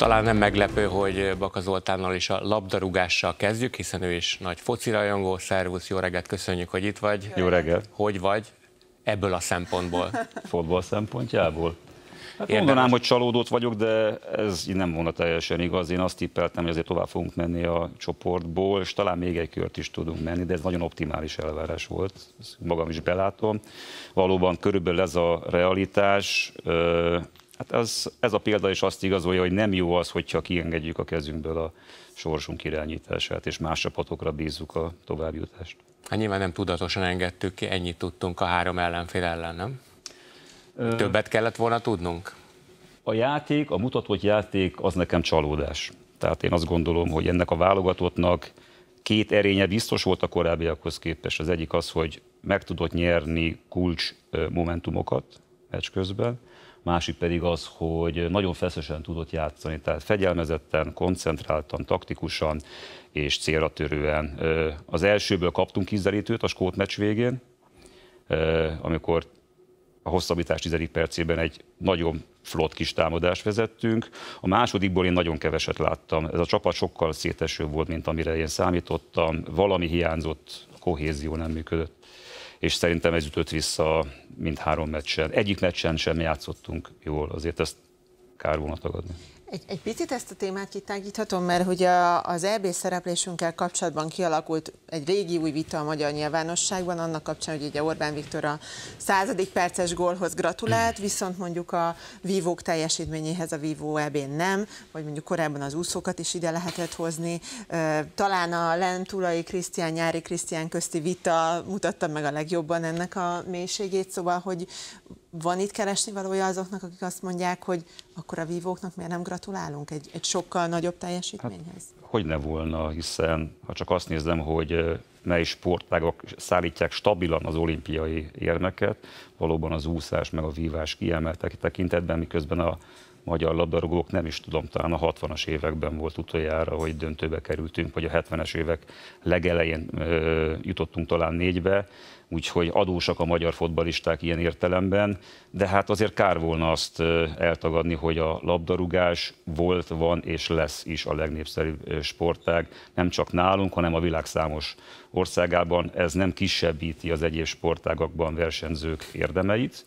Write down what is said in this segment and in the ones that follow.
Talán nem meglepő, hogy Baka Zoltánnal is a labdarúgással kezdjük, hiszen ő is nagy rajongó. Szervusz, jó reggelt, köszönjük, hogy itt vagy. Jó reggelt. Hogy vagy ebből a szempontból? Fotball szempontjából? Hát Érdemes. mondanám, hogy csalódott vagyok, de ez nem volna teljesen igaz. Én azt tippeltem, hogy azért tovább fogunk menni a csoportból, és talán még egy kört is tudunk menni, de ez nagyon optimális elvárás volt, ezt magam is belátom. Valóban körülbelül ez a realitás, Hát az, ez a példa is azt igazolja, hogy nem jó az, hogyha kiengedjük a kezünkből a sorsunk irányítását, és más csapatokra bízzuk a továbbjutást. Hát nyilván nem tudatosan engedtük ki, ennyit tudtunk a három ellenfél ellen, nem? Ö... Többet kellett volna tudnunk? A játék, a mutatott játék az nekem csalódás. Tehát én azt gondolom, hogy ennek a válogatottnak két erénye biztos volt a korábbiakhoz képest. Az egyik az, hogy meg tudott nyerni kulcs momentumokat meccs közben, másik pedig az, hogy nagyon feszesen tudott játszani, tehát fegyelmezetten, koncentráltan, taktikusan és célra törően. Az elsőből kaptunk ízelítőt a skót meccs végén, amikor a hosszabbítás 10. percében egy nagyon flott kis támadást vezettünk. A másodikból én nagyon keveset láttam. Ez a csapat sokkal szétesőbb volt, mint amire én számítottam. Valami hiányzott, a kohézió nem működött és szerintem ez ütött vissza mindhárom meccsen. Egyik meccsen sem játszottunk jól, azért ezt kár volna tagadni. Egy, egy picit ezt a témát kitágíthatom, mert hogy a, az EB szereplésünkkel kapcsolatban kialakult egy régi új vita a magyar nyilvánosságban, annak kapcsán, hogy ugye Orbán Viktor a századik perces gólhoz gratulált, viszont mondjuk a vívók teljesítményéhez a vívó eb nem, vagy mondjuk korábban az úszókat is ide lehetett hozni. Talán a lentulai Krisztián, nyári Krisztián közti vita mutatta meg a legjobban ennek a mélységét, szóval, hogy van itt keresni valója azoknak, akik azt mondják, hogy akkor a vívóknak miért nem gratulálunk egy, egy sokkal nagyobb teljesítményhez? Hát, hogy ne volna, hiszen ha csak azt nézem, hogy mely sportágok szállítják stabilan az olimpiai érmeket, valóban az úszás meg a vívás kiemeltek tekintetben, miközben a magyar labdarúgók, nem is tudom, talán a 60-as években volt utoljára, hogy döntőbe kerültünk, vagy a 70-es évek legelején ö, jutottunk talán négybe, úgyhogy adósak a magyar fotbalisták ilyen értelemben, de hát azért kár volna azt eltagadni, hogy a labdarúgás volt, van és lesz is a legnépszerűbb sportág, nem csak nálunk, hanem a világ számos országában. Ez nem kisebbíti az egyéb sportágakban versenyzők érdemeit,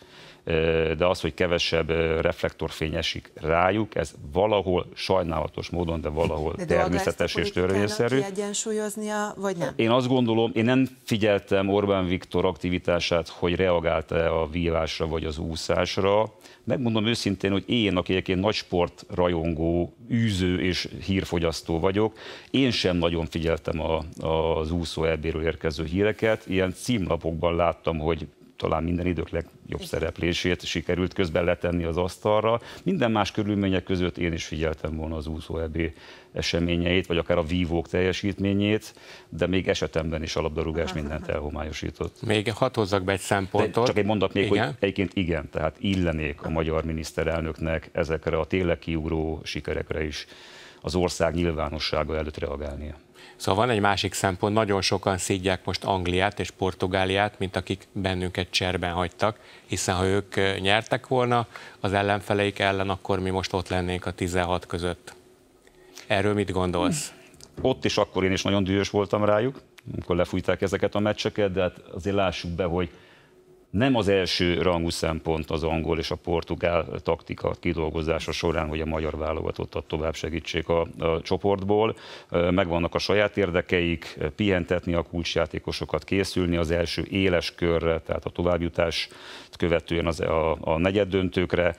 de az, hogy kevesebb reflektorfény esik rájuk, ez valahol sajnálatos módon, de valahol de természetes és törvényszerű. Egyensúlyoznia, vagy nem? Én azt gondolom, én nem figyeltem Orbán Viktor aktivitását, hogy reagálta-e a vívásra vagy az úszásra. Megmondom őszintén, hogy én, aki egyébként nagy sportrajongó, űző és hírfogyasztó vagyok, én sem nagyon figyeltem a, az úszó ebbéről érkező híreket. Ilyen címlapokban láttam, hogy talán minden idők legjobb szereplését sikerült közben letenni az asztalra. Minden más körülmények között én is figyeltem volna az úszó EB eseményeit, vagy akár a vívók teljesítményét, de még esetemben is a labdarúgás mindent elhomályosított. Még hat hozzak be egy szempontot. De csak egy mondat még, igen? hogy egyébként igen, tehát illenék a magyar miniszterelnöknek ezekre a tényleg kiugró sikerekre is az ország nyilvánossága előtt reagálnia. Szóval van egy másik szempont, nagyon sokan szídják most Angliát és Portugáliát, mint akik bennünket cserben hagytak, hiszen ha ők nyertek volna az ellenfeleik ellen, akkor mi most ott lennénk a 16 között. Erről mit gondolsz? Ott is akkor én is nagyon dühös voltam rájuk, amikor lefújták ezeket a meccseket, de hát azért lássuk be, hogy nem az első rangú szempont az angol és a portugál taktika kidolgozása során, hogy a magyar válogatottat tovább segítsék a, a csoportból. Megvannak a saját érdekeik, pihentetni a kulcsjátékosokat, készülni az első éles körre, tehát a továbbjutás követően az, a, a negyed döntőkre.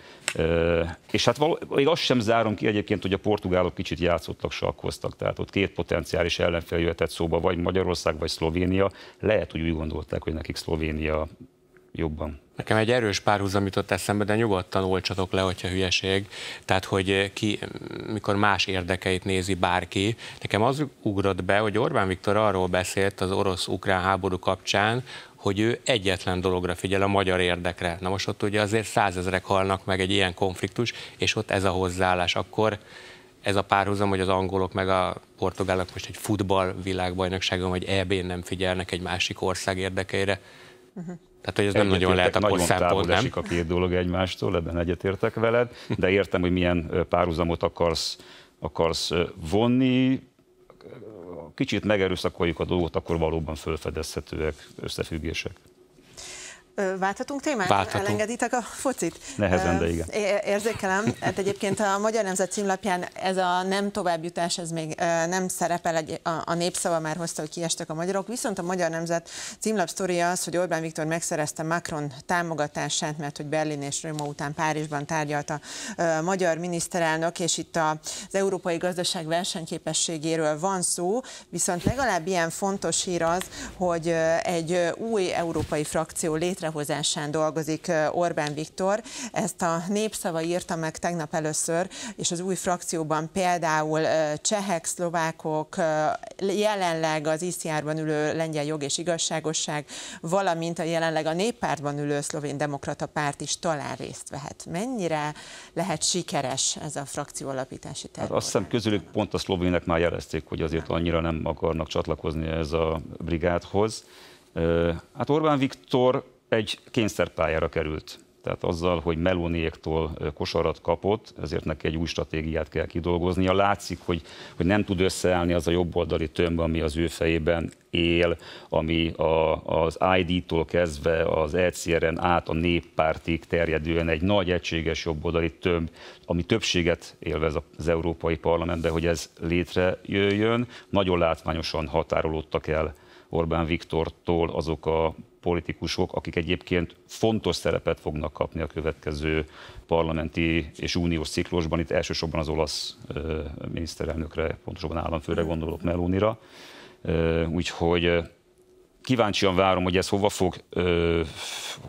És hát való, én azt sem zárom ki egyébként, hogy a portugálok kicsit játszottak, sakkoztak. Tehát ott két potenciális ellenfél jöhetett szóba, vagy Magyarország, vagy Szlovénia. Lehet, hogy úgy gondolták, hogy nekik Szlovénia jobban. Nekem egy erős párhuzam jutott eszembe, de nyugodtan olcsatok le, hogyha hülyeség. Tehát, hogy eh, ki, mikor más érdekeit nézi bárki. Nekem az ugrott be, hogy Orbán Viktor arról beszélt az orosz-ukrán háború kapcsán, hogy ő egyetlen dologra figyel a magyar érdekre. Na most ott ugye azért százezrek halnak meg egy ilyen konfliktus, és ott ez a hozzáállás. Akkor ez a párhuzam, hogy az angolok meg a portugálok most egy futball világbajnokságon vagy EB-n nem figyelnek egy másik ország érdekeire. Uh-huh. Tehát, hogy ez nem nagyon lehet akkor nagyon szempont, nem? a két dolog egymástól, ebben egyetértek veled, de értem, hogy milyen párhuzamot akarsz, akarsz vonni, kicsit megerőszakoljuk a dolgot, akkor valóban felfedezhetőek összefüggések. Válthatunk témát? Válthatunk. Elengeditek a focit? Nehezen, de igen. Érzékelem. Hát egyébként a Magyar Nemzet címlapján ez a nem továbbjutás, ez még nem szerepel, egy, a, a népszava már hozta, hogy kiestek a magyarok, viszont a Magyar Nemzet címlap sztoria az, hogy Orbán Viktor megszerezte Macron támogatását, mert hogy Berlin és Röma után Párizsban tárgyalt a magyar miniszterelnök, és itt az európai gazdaság versenyképességéről van szó, viszont legalább ilyen fontos hír az, hogy egy új európai frakció létre létrehozásán dolgozik Orbán Viktor. Ezt a népszava írta meg tegnap először, és az új frakcióban például csehek, szlovákok, jelenleg az ICR-ban ülő lengyel jog és igazságosság, valamint a jelenleg a néppártban ülő szlovén demokrata párt is talán részt vehet. Mennyire lehet sikeres ez a frakció alapítási terv? Hát azt hiszem közülük pont a szlovének már jelezték, hogy azért annyira nem akarnak csatlakozni ez a brigádhoz. Hát Orbán Viktor egy kényszerpályára került. Tehát azzal, hogy Meloniéktól kosarat kapott, ezért neki egy új stratégiát kell kidolgoznia. Látszik, hogy, hogy nem tud összeállni az a jobboldali tömb, ami az ő fejében él, ami a, az ID-tól kezdve az ECR-en át a néppártig terjedően egy nagy egységes jobboldali tömb, ami többséget élvez az Európai Parlamentben, hogy ez létrejöjjön. Nagyon látványosan határolódtak el Orbán Viktortól azok a politikusok, akik egyébként fontos szerepet fognak kapni a következő parlamenti és uniós ciklusban, itt elsősorban az olasz miniszterelnökre, pontosabban államfőre gondolok, Melónira. Úgyhogy kíváncsian várom, hogy ez hova fog, ö,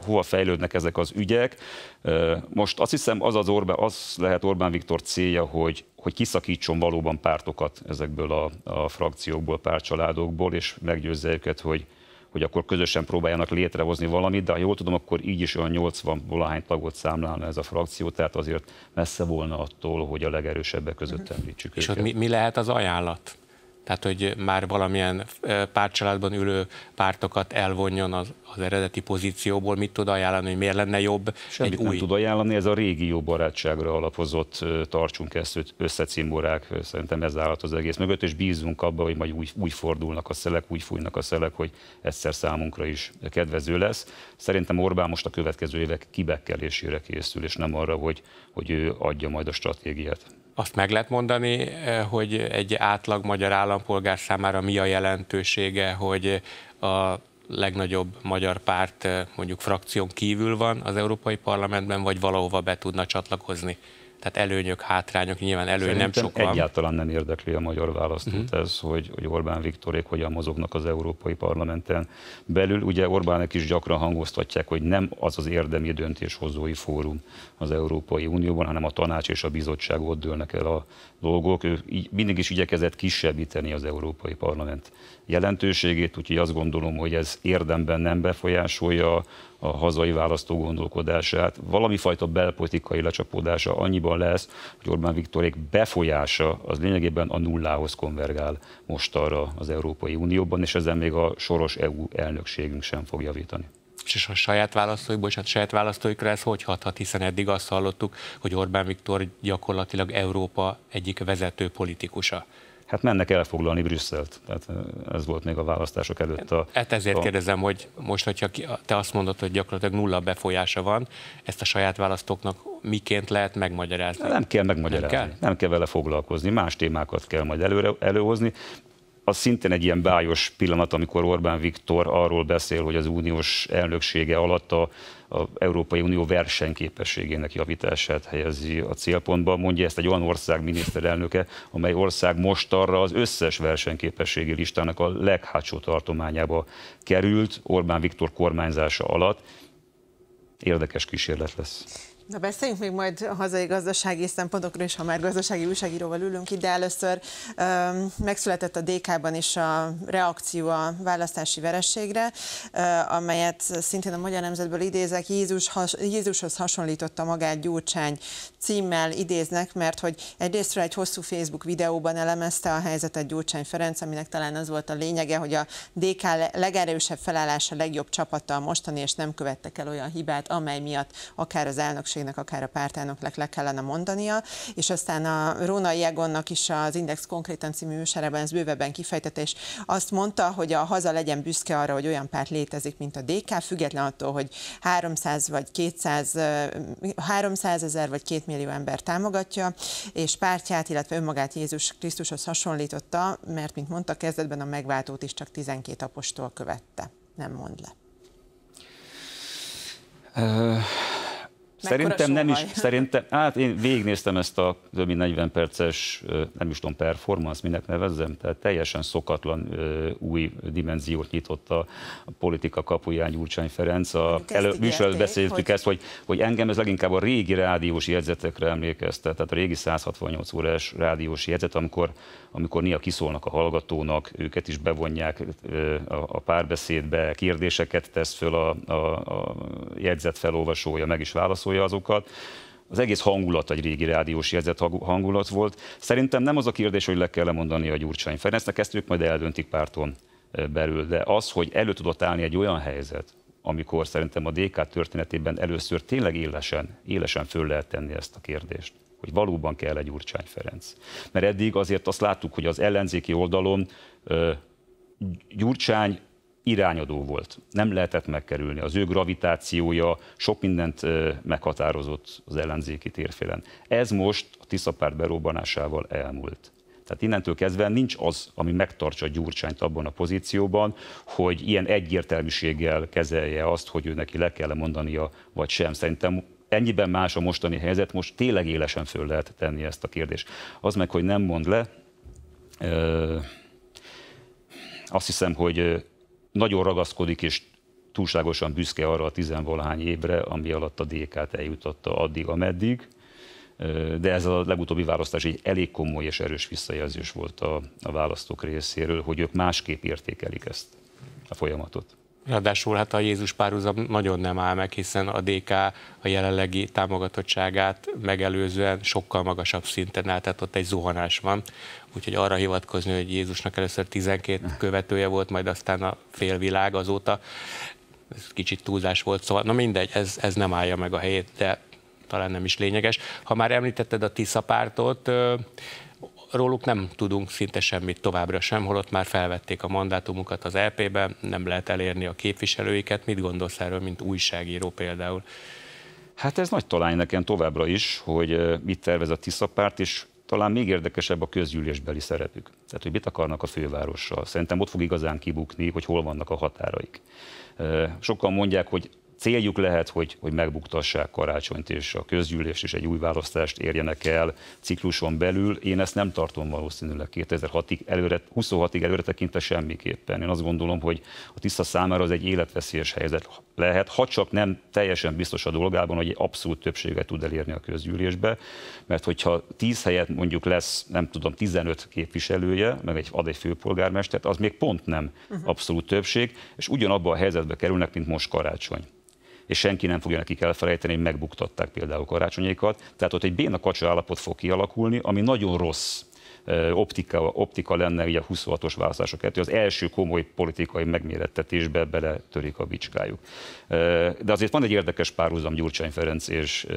hova fejlődnek ezek az ügyek. Ö, most azt hiszem, az, az, Orbán, az lehet Orbán Viktor célja, hogy, hogy kiszakítson valóban pártokat ezekből a, a frakciókból, pártcsaládokból, és meggyőzze őket, hogy, hogy akkor közösen próbáljanak létrehozni valamit, de ha jól tudom, akkor így is olyan 80 valahány tagot számlálna ez a frakció, tehát azért messze volna attól, hogy a legerősebbek között mhm. említsük És őket. mi, mi lehet az ajánlat? tehát hogy már valamilyen pártcsaládban ülő pártokat elvonjon az, az eredeti pozícióból, mit tud ajánlani, hogy miért lenne jobb Semmit egy új... nem tud ajánlani, ez a régi jó barátságra alapozott tartsunk ezt összecimborák, szerintem ez állat az egész mögött, és bízunk abba, hogy majd úgy, úgy fordulnak a szelek, úgy fújnak a szelek, hogy egyszer számunkra is kedvező lesz. Szerintem Orbán most a következő évek kibekkelésére készül, és nem arra, hogy, hogy ő adja majd a stratégiát azt meg lehet mondani, eh, hogy egy átlag magyar állampolgár számára mi a jelentősége, hogy a legnagyobb magyar párt eh, mondjuk frakción kívül van az Európai Parlamentben, vagy valahova be tudna csatlakozni tehát előnyök, hátrányok, nyilván előny Szerintem nem sok van. egyáltalán nem érdekli a magyar választót uh-huh. ez, hogy, hogy Orbán Viktorék hogyan mozognak az Európai Parlamenten belül. Ugye Orbánek is gyakran hangoztatják, hogy nem az az érdemi döntéshozói fórum az Európai Unióban, hanem a tanács és a bizottság ott dőlnek el a dolgok. Ő mindig is igyekezett kisebbíteni az Európai Parlament jelentőségét, úgyhogy azt gondolom, hogy ez érdemben nem befolyásolja a hazai választó gondolkodását. Valami fajta belpolitikai lecsapódása annyiban lesz, hogy Orbán Viktorék befolyása az lényegében a nullához konvergál most arra az Európai Unióban, és ezen még a soros EU elnökségünk sem fog javítani. És a saját választóikból, és a saját választóikra ez hogy hathat, hiszen eddig azt hallottuk, hogy Orbán Viktor gyakorlatilag Európa egyik vezető politikusa hát mennek elfoglalni Brüsszelt. Tehát ez volt még a választások előtt. A, hát ezért a... kérdezem, hogy most, hogyha te azt mondod, hogy gyakorlatilag nulla befolyása van, ezt a saját választóknak miként lehet megmagyarázni? Nem kell megmagyarázni, nem kell, nem kell vele foglalkozni, más témákat kell majd előre, előhozni az szintén egy ilyen bájos pillanat, amikor Orbán Viktor arról beszél, hogy az uniós elnöksége alatt a, a Európai Unió versenyképességének javítását helyezi a célpontba. Mondja ezt egy olyan ország miniszterelnöke, amely ország most arra az összes versenyképességi listának a leghátsó tartományába került Orbán Viktor kormányzása alatt. Érdekes kísérlet lesz. Na beszéljünk még majd a hazai gazdasági szempontokról is, ha már gazdasági újságíróval ülünk ide. Először megszületett a DK-ban is a reakció a választási verességre, amelyet szintén a Magyar Nemzetből idézek, Jézus has, Jézushoz hasonlította magát Gyurcsány címmel idéznek, mert hogy egyrésztről egy hosszú Facebook videóban elemezte a helyzetet Gyurcsány Ferenc, aminek talán az volt a lényege, hogy a DK legerősebb felállása, legjobb csapata a mostani, és nem követtek el olyan hibát, amely miatt akár az elnökség elnökségnek, akár a pártelnöknek le kellene mondania, és aztán a Róna Jegonnak is az Index konkrétan című műsorában ez bővebben kifejtette, és azt mondta, hogy a haza legyen büszke arra, hogy olyan párt létezik, mint a DK, független attól, hogy 300 vagy 200, 300 ezer vagy 2 millió ember támogatja, és pártját, illetve önmagát Jézus Krisztushoz hasonlította, mert, mint mondta kezdetben, a megváltót is csak 12 apostol követte. Nem mond le. Uh, Szerintem nem is, szerintem, hát én végignéztem ezt a több mint 40 perces, nem is tudom, performance, minek nevezzem, tehát teljesen szokatlan új dimenziót nyitott a, politika kapuján Gyurcsány Ferenc. A hát elő, műsorban beszéltük hogy... ezt, hogy, hogy engem ez leginkább a régi rádiós jegyzetekre emlékeztet, tehát a régi 168 órás rádiós jegyzet, amikor, amikor néha kiszólnak a hallgatónak, őket is bevonják a, a párbeszédbe, kérdéseket tesz föl a, a, a jegyzet felolvasója, meg is válaszolja, összekapcsolja azokat. Az egész hangulat egy régi rádiós jegyzett hangulat volt. Szerintem nem az a kérdés, hogy le kell mondani a Gyurcsány Ferencnek, ezt ők majd eldöntik párton belül, de az, hogy elő tudott állni egy olyan helyzet, amikor szerintem a DK történetében először tényleg élesen, élesen föl lehet tenni ezt a kérdést hogy valóban kell egy Gyurcsány Ferenc. Mert eddig azért azt láttuk, hogy az ellenzéki oldalon Gyurcsány irányadó volt. Nem lehetett megkerülni. Az ő gravitációja sok mindent meghatározott az ellenzéki térfélen. Ez most a Tiszapárt berobbanásával elmúlt. Tehát innentől kezdve nincs az, ami megtartsa Gyurcsányt abban a pozícióban, hogy ilyen egyértelműséggel kezelje azt, hogy ő neki le kell mondania, vagy sem. Szerintem ennyiben más a mostani helyzet, most tényleg élesen föl lehet tenni ezt a kérdést. Az meg, hogy nem mond le, azt hiszem, hogy nagyon ragaszkodik és túlságosan büszke arra a tizenvalahány évre, ami alatt a DK-t eljutatta addig, ameddig. De ez a legutóbbi választás egy elég komoly és erős visszajelzés volt a, a választók részéről, hogy ők másképp értékelik ezt a folyamatot. Ráadásul hát a Jézus párhuzam nagyon nem áll meg, hiszen a DK a jelenlegi támogatottságát megelőzően sokkal magasabb szinten áll, tehát ott egy zuhanás van. Úgyhogy arra hivatkozni, hogy Jézusnak először 12 követője volt, majd aztán a félvilág azóta, ez kicsit túlzás volt, szóval na mindegy, ez, ez nem állja meg a helyét, de talán nem is lényeges. Ha már említetted a Tisza pártot, róluk nem tudunk szinte semmit továbbra sem, holott már felvették a mandátumukat az LP-be, e nem lehet elérni a képviselőiket. Mit gondolsz erről, mint újságíró például? Hát ez nagy talány nekem továbbra is, hogy mit tervez a Tisza párt, és talán még érdekesebb a közgyűlésbeli szerepük. Tehát, hogy mit akarnak a fővárossal. Szerintem ott fog igazán kibukni, hogy hol vannak a határaik. Sokan mondják, hogy céljuk lehet, hogy, hogy megbuktassák karácsonyt és a közgyűlést, és egy új választást érjenek el cikluson belül. Én ezt nem tartom valószínűleg 2006-ig előre, 26-ig előre tekintve semmiképpen. Én azt gondolom, hogy a tiszta számára az egy életveszélyes helyzet lehet, ha csak nem teljesen biztos a dolgában, hogy egy abszolút többséget tud elérni a közgyűlésbe, mert hogyha 10 helyet mondjuk lesz, nem tudom, 15 képviselője, meg egy, ad egy főpolgármestert, az még pont nem uh-huh. abszolút többség, és ugyanabban a helyzetbe kerülnek, mint most karácsony és senki nem fogja nekik elfelejteni, hogy megbuktatták például karácsonyékat. Tehát ott egy béna kacsa állapot fog kialakulni, ami nagyon rossz optika, optika lenne ugye a 26-os választások kettő, az első komoly politikai megmérettetésbe beletörik a bicskájuk. De azért van egy érdekes párhuzam Gyurcsány Ferenc és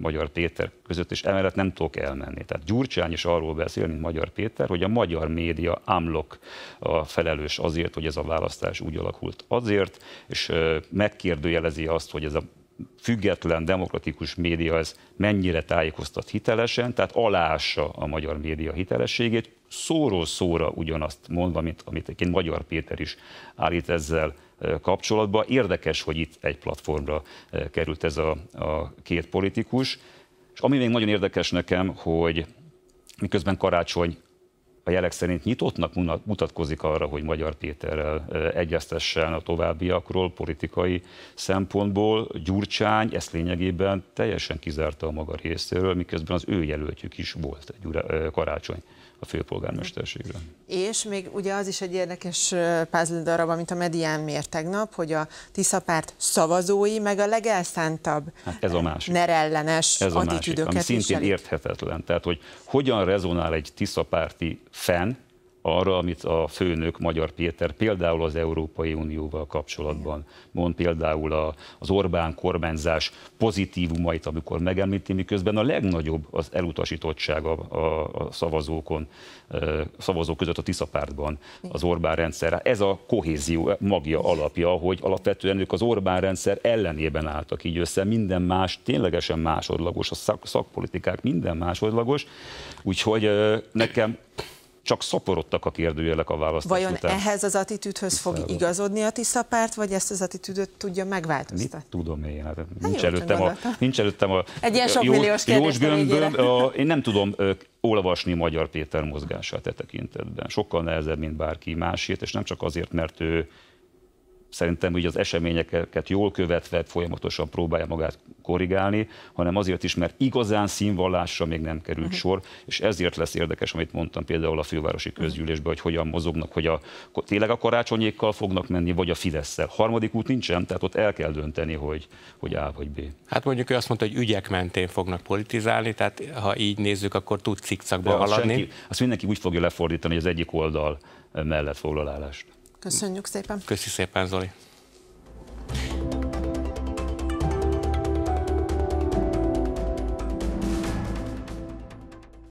Magyar Péter között, és emellett nem tudok elmenni. Tehát Gyurcsány is arról beszél, mint Magyar Péter, hogy a magyar média ámlok a felelős azért, hogy ez a választás úgy alakult azért, és megkérdőjelezi azt, hogy ez a független demokratikus média ez mennyire tájékoztat hitelesen, tehát alássa a magyar média hitelességét, szóról szóra ugyanazt mondva, mint amit egy Magyar Péter is állít ezzel e, kapcsolatban. Érdekes, hogy itt egy platformra e, került ez a, a két politikus. És ami még nagyon érdekes nekem, hogy miközben karácsony a jelek szerint nyitottnak mutatkozik arra, hogy Magyar Péterrel egyeztessen a továbbiakról politikai szempontból. Gyurcsány ezt lényegében teljesen kizárta a maga részéről, miközben az ő jelöltjük is volt, Gyura, Karácsony a főpolgármesterségre. És még ugye az is egy érdekes puzzle darab, amit a medián mért tegnap, hogy a Tiszapárt szavazói meg a legelszántabb hát ez a másik. nerellenes ez a másik, ami szintén viselik. érthetetlen. Tehát, hogy hogyan rezonál egy Tiszapárti fenn, arra, amit a főnök Magyar Péter például az Európai Unióval kapcsolatban mond, például a, az Orbán kormányzás pozitívumait, amikor megemlíti, miközben a legnagyobb az elutasítottság a, a, a szavazókon, a szavazók között a Tisza pártban az Orbán rendszer. Hát ez a kohézió magja alapja, hogy alapvetően ők az Orbán rendszer ellenében álltak így össze, minden más, ténylegesen másodlagos, a szak, szakpolitikák minden másodlagos, úgyhogy nekem csak szaporodtak a kérdőjelek a választás Vajon után. ehhez az attitűdhöz fog Tisztában. igazodni a Tisza párt, vagy ezt az attitűdöt tudja megváltoztatni? Mit tudom én, hát, hát nincs, előttem a, nincs előttem a... Egy ilyen sok milliós Jós Gömböm, a, én nem tudom olvasni Magyar Péter mozgását e tekintetben. Sokkal nehezebb, mint bárki másért, és nem csak azért, mert ő szerintem így az eseményeket jól követve folyamatosan próbálja magát korrigálni, hanem azért is, mert igazán színvallásra még nem került uh-huh. sor, és ezért lesz érdekes, amit mondtam például a fővárosi mhm. közgyűlésben, hogy hogyan mozognak, hogy a, tényleg a karácsonyékkal fognak menni, vagy a Fidesz-szel. Harmadik út nincsen, tehát ott el kell dönteni, hogy, hogy A vagy B. Hát mondjuk ő azt mondta, hogy ügyek mentén fognak politizálni, tehát ha így nézzük, akkor tud cikcakba haladni. Senki, azt mindenki úgy fogja lefordítani, hogy az egyik oldal mellett foglalálást. Köszönjük szépen. Köszi szépen, Zoli.